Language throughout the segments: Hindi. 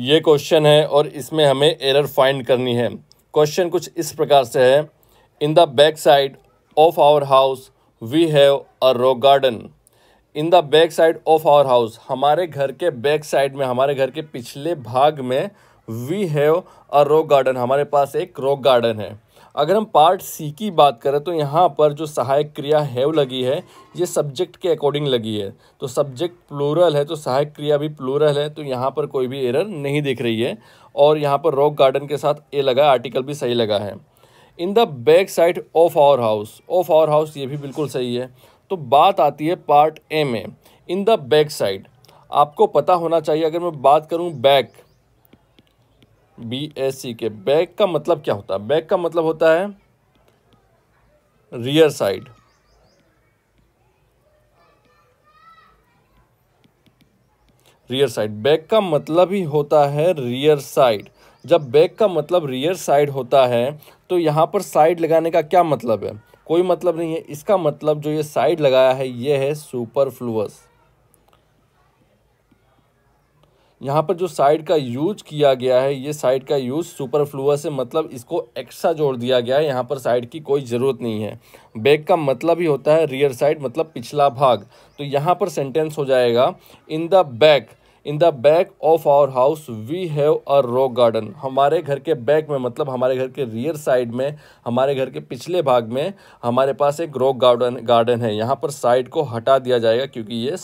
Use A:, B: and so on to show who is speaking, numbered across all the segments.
A: ये क्वेश्चन है और इसमें हमें एरर फाइंड करनी है क्वेश्चन कुछ इस प्रकार से है in the back side of our house we have a rock garden in the back side of our house हमारे घर के बैक साइड में हमारे घर के पिछले भाग में we have a rock garden हमारे पास एक रॉक गार्डन है अगर हम पार्ट सी की बात करें तो यहाँ पर जो सहायक क्रिया हैव लगी है ये सब्जेक्ट के अकॉर्डिंग लगी है तो सब्जेक्ट प्लूरल है तो सहायक क्रिया भी प्लूरल है तो यहाँ पर कोई भी एरर नहीं दिख रही है और यहाँ पर रॉक गार्डन के साथ ए लगा आर्टिकल भी सही लगा है in the back side of our house of our house ये भी बिल्कुल सही है तो बात आती है पार्ट ए में इन द बैक साइड आपको पता होना चाहिए अगर मैं बात करूँ बैक बी एस सी के बैक का मतलब क्या होता है बैक का मतलब होता है rear side rear side back का मतलब ही होता है रियर साइड जब बैक का मतलब रियर साइड होता है तो यहाँ पर साइड लगाने का क्या मतलब है कोई मतलब नहीं है इसका मतलब जो ये साइड लगाया है ये है सुपरफ्लूअस यहाँ पर जो साइड का यूज किया गया है ये साइड का यूज फ्लूस है मतलब इसको एक्स्ट्रा जोड़ दिया गया है यहाँ पर साइड की कोई ज़रूरत नहीं है बैक का मतलब ही होता है रियर साइड मतलब पिछला भाग तो यहाँ पर सेंटेंस हो जाएगा in the back in the back of our house we have a rock garden हमारे घर के बैक में मतलब हमारे घर के रियर साइड में हमारे घर के पिछले भाग में हमारे पास एक रॉक गार्डन गार्डन है यहाँ पर साइड को हटा दिया जाएगा क्योंकि ये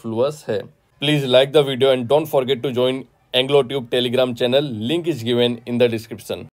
A: फ्लूस है Please like the video and don't forget to join AngloTube Telegram channel. Link is given in the description.